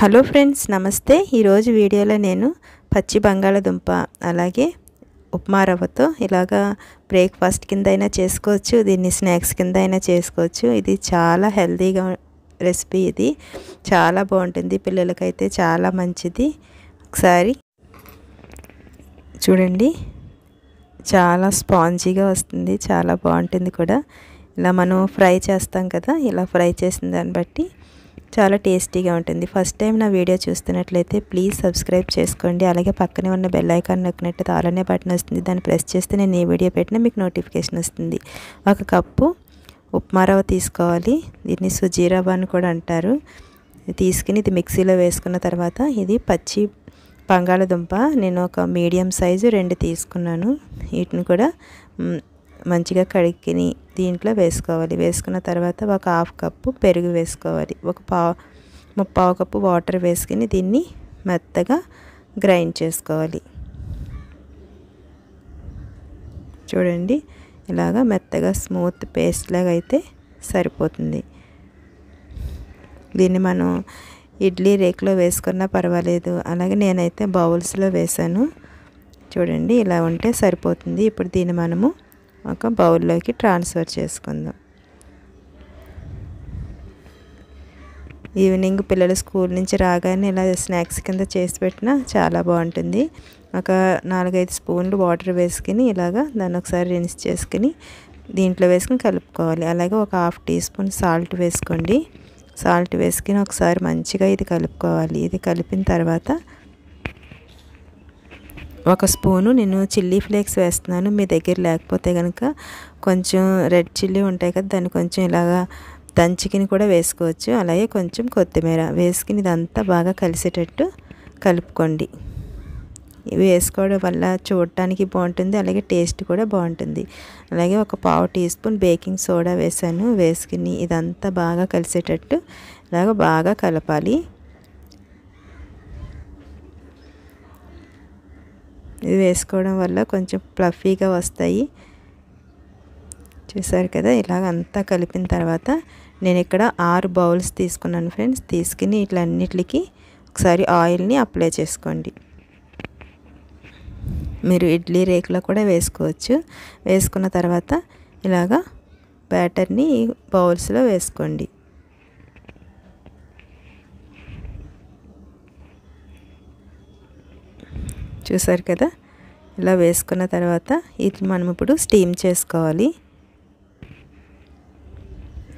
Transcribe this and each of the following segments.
hello friends నమస్తే ఈరోజు వీడియోలో నేను పచ్చి బంగాళదుంప అలాగే ఉప్మా రవ్వతో ఇలాగా బ్రేక్ఫాస్ట్ కింద అయినా చేసుకోవచ్చు దీన్ని స్నాక్స్ కింద అయినా చేసుకోవచ్చు ఇది చాలా హెల్తీగా రెసిపీ ఇది చాలా బాగుంటుంది పిల్లలకైతే చాలా మంచిది ఒకసారి చూడండి చాలా స్పాంజీగా వస్తుంది చాలా బాగుంటుంది కూడా ఇలా మనం ఫ్రై చేస్తాం కదా ఇలా ఫ్రై చేసిన దాన్ని బట్టి చాలా టేస్టీగా ఉంటుంది ఫస్ట్ టైం నా వీడియో చూస్తున్నట్లయితే ప్లీజ్ సబ్స్క్రైబ్ చేసుకోండి అలాగే పక్కనే ఉన్న బెల్ ఐకాన్ నొక్కినట్టు అలానే బటన్ వస్తుంది దాన్ని ప్రెస్ చేస్తే నేను ఏ వీడియో పెట్టినా మీకు నోటిఫికేషన్ వస్తుంది ఒక కప్పు ఉప్మా రవ్వ తీసుకోవాలి దీన్ని సుజీరవ్వ అని కూడా అంటారు తీసుకుని ఇది మిక్సీలో వేసుకున్న తర్వాత ఇది పచ్చి బంగాళదుంప నేను ఒక మీడియం సైజు రెండు తీసుకున్నాను వీటిని కూడా మంచిగా కడిగిని దీంట్లో వేసుకోవాలి వేసుకున్న తర్వాత ఒక హాఫ్ కప్పు పెరుగు వేసుకోవాలి ఒక పావు ముప్పావు కప్పు వాటర్ వేసుకుని దీన్ని మెత్తగా గ్రైండ్ చేసుకోవాలి చూడండి ఇలాగా మెత్తగా స్మూత్ పేస్ట్ లాగా అయితే సరిపోతుంది దీన్ని మనం ఇడ్లీ రేకులో వేసుకున్నా పర్వాలేదు అలాగే నేనైతే బౌల్స్లో వేసాను చూడండి ఇలా ఉంటే సరిపోతుంది ఇప్పుడు దీన్ని మనము ఒక బౌల్లోకి ట్రాన్స్ఫర్ చేసుకుందాం ఈవినింగ్ పిల్లలు స్కూల్ నుంచి రాగానే ఇలా స్నాక్స్ కింద చేసి పెట్టినా చాలా బాగుంటుంది ఒక నాలుగైదు స్పూన్లు వాటర్ వేసుకుని ఇలాగా దాన్ని ఒకసారి రిన్స్ చేసుకుని దీంట్లో వేసుకుని కలుపుకోవాలి అలాగే ఒక హాఫ్ టీ స్పూన్ సాల్ట్ వేసుకోండి సాల్ట్ వేసుకుని ఒకసారి మంచిగా ఇది కలుపుకోవాలి ఇది కలిపిన తర్వాత ఒక స్పూను నేను చిల్లీ ఫ్లేక్స్ వేస్తున్నాను మీ దగ్గర లేకపోతే కనుక కొంచెం రెడ్ చిల్లీ ఉంటాయి కదా దాన్ని కొంచెం ఇలాగా దంచికిని కూడా వేసుకోవచ్చు అలాగే కొంచెం కొత్తిమీర వేసుకుని ఇదంతా బాగా కలిసేటట్టు కలుపుకోండి ఇవి వేసుకోవడం వల్ల చూడటానికి బాగుంటుంది అలాగే టేస్ట్ కూడా బాగుంటుంది అలాగే ఒక పావు టీ స్పూన్ బేకింగ్ సోడా వేసాను వేసుకుని ఇదంతా బాగా కలిసేటట్టు ఇలాగ బాగా కలపాలి ఇది వేసుకోవడం వల్ల కొంచెం ప్లఫీగా వస్తాయి చూసారు కదా ఇలాగ అంతా కలిపిన తర్వాత నేను ఇక్కడ ఆరు బౌల్స్ తీసుకున్నాను ఫ్రెండ్స్ తీసుకుని ఇట్లన్నిటికీ ఒకసారి ఆయిల్ని అప్లై చేసుకోండి మీరు ఇడ్లీ రేకులో కూడా వేసుకోవచ్చు వేసుకున్న తర్వాత ఇలాగా బ్యాటర్ని బౌల్స్లో వేసుకోండి చూసారు కదా ఇలా వేసుకున్న తర్వాత ఇది మనం ఇప్పుడు స్టీమ్ చేసుకోవాలి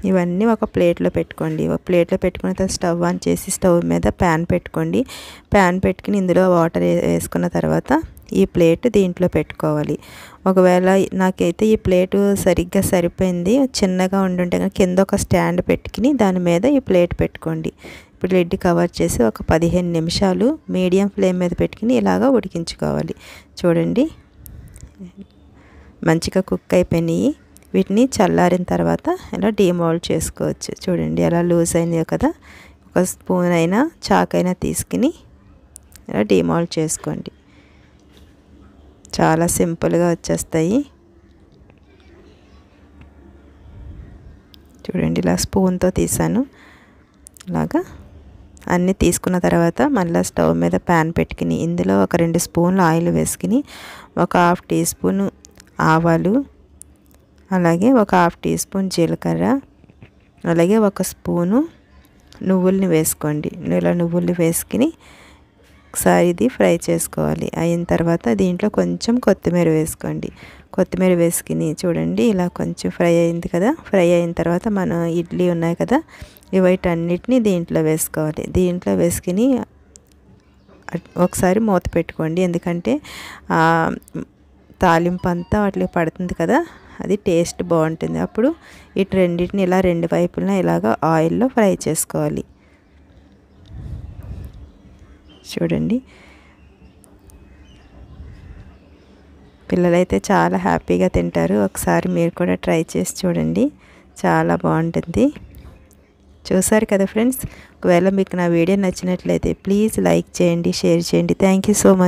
ఇవన్నీ ఒక ప్లేట్లో పెట్టుకోండి ఒక ప్లేట్లో పెట్టుకున్న తర్వాత స్టవ్ ఆన్ చేసి స్టవ్ మీద ప్యాన్ పెట్టుకోండి ప్యాన్ పెట్టుకుని ఇందులో వాటర్ వేసుకున్న తర్వాత ఈ ప్లేట్ దీంట్లో పెట్టుకోవాలి ఒకవేళ నాకైతే ఈ ప్లేట్ సరిగ్గా సరిపోయింది చిన్నగా ఉండుంటే కనుక కింద ఒక స్టాండ్ పెట్టుకుని దాని మీద ఈ ప్లేట్ పెట్టుకోండి ఇప్పుడు లిడ్ కవర్ చేసి ఒక పదిహేను నిమిషాలు మీడియం ఫ్లేమ్ మీద పెట్టుకుని ఇలాగ ఉడికించుకోవాలి చూడండి మంచిగా కుక్ అయిపోయినాయి వీటిని చల్లారిన తర్వాత ఇలా డీమోల్డ్ చేసుకోవచ్చు చూడండి ఎలా లూజ్ అయినాయో కదా ఒక స్పూన్ అయినా చాక్ అయినా తీసుకుని ఇలా డీమోల్డ్ చేసుకోండి చాలా సింపుల్గా వచ్చేస్తాయి చూడండి ఇలా స్పూన్తో తీసాను ఇలాగా అన్నీ తీసుకున్న తర్వాత మళ్ళీ స్టవ్ మీద ప్యాన్ పెట్టుకుని ఇందులో ఒక రెండు స్పూన్లు ఆయిల్ వేసుకుని ఒక హాఫ్ టీ స్పూన్ ఆవాలు అలాగే ఒక హాఫ్ టీ స్పూన్ జీలకర్ర అలాగే ఒక స్పూను నువ్వుల్ని వేసుకోండి ఇలా నువ్వులు వేసుకుని ఒకసారి ఇది ఫ్రై చేసుకోవాలి అయిన తర్వాత దీంట్లో కొంచెం కొత్తిమీర వేసుకోండి కొత్తిమీర వేసుకుని చూడండి ఇలా కొంచెం ఫ్రై అయింది కదా ఫ్రై అయిన తర్వాత మనం ఇడ్లీ ఉన్నాయి కదా అన్నిటినీ దీంట్లో వేసుకోవాలి దీంట్లో వేసుకుని ఒకసారి మూత పెట్టుకోండి ఎందుకంటే తాలింపు అంతా వాటికి పడుతుంది కదా అది టేస్ట్ బాగుంటుంది అప్పుడు ఇటు రెండింటిని ఇలా రెండు వైపులను ఇలాగ ఆయిల్లో ఫ్రై చేసుకోవాలి చూడండి పిల్లలైతే చాలా హ్యాపీగా తింటారు ఒకసారి మీరు కూడా ట్రై చేసి చూడండి చాలా బాగుంటుంది చూసారు కదా ఫ్రెండ్స్ ఒకవేళ మీకు నా వీడియో నచ్చినట్లయితే ప్లీజ్ లైక్ చేయండి షేర్ చేయండి థ్యాంక్ సో మచ్